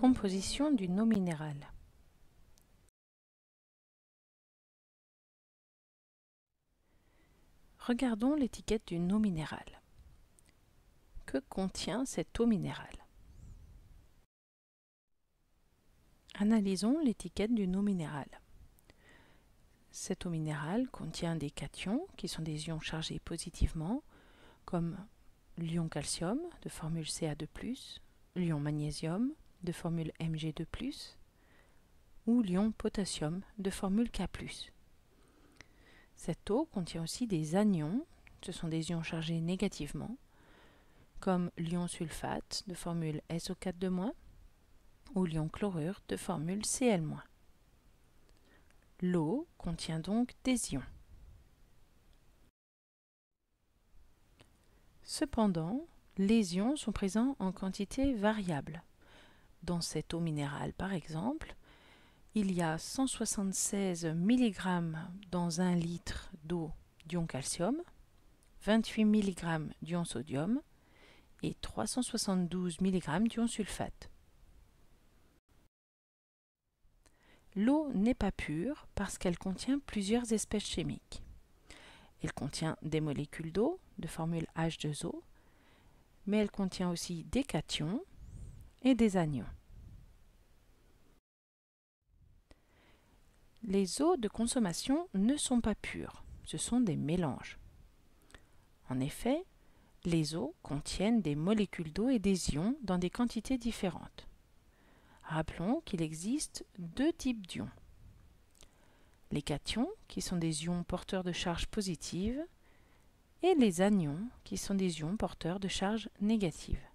composition d'une eau minérale. Regardons l'étiquette d'une eau minérale. Que contient cette eau minérale Analysons l'étiquette d'une eau minérale. Cette eau minérale contient des cations qui sont des ions chargés positivement, comme l'ion calcium de formule Ca2+, l'ion magnésium, de formule Mg2+, ou l'ion potassium de formule K+. Cette eau contient aussi des anions, ce sont des ions chargés négativement, comme l'ion sulfate de formule SO4- ou l'ion chlorure de formule Cl-. L'eau contient donc des ions. Cependant, les ions sont présents en quantité variable. Dans cette eau minérale, par exemple, il y a 176 mg dans un litre d'eau d'ion calcium, 28 mg d'ion sodium et 372 mg d'ion sulfate. L'eau n'est pas pure parce qu'elle contient plusieurs espèces chimiques. Elle contient des molécules d'eau de formule H2O, mais elle contient aussi des cations, et des anions. Les eaux de consommation ne sont pas pures, ce sont des mélanges. En effet, les eaux contiennent des molécules d'eau et des ions dans des quantités différentes. Rappelons qu'il existe deux types d'ions. Les cations, qui sont des ions porteurs de charges positives, et les anions, qui sont des ions porteurs de charges négatives.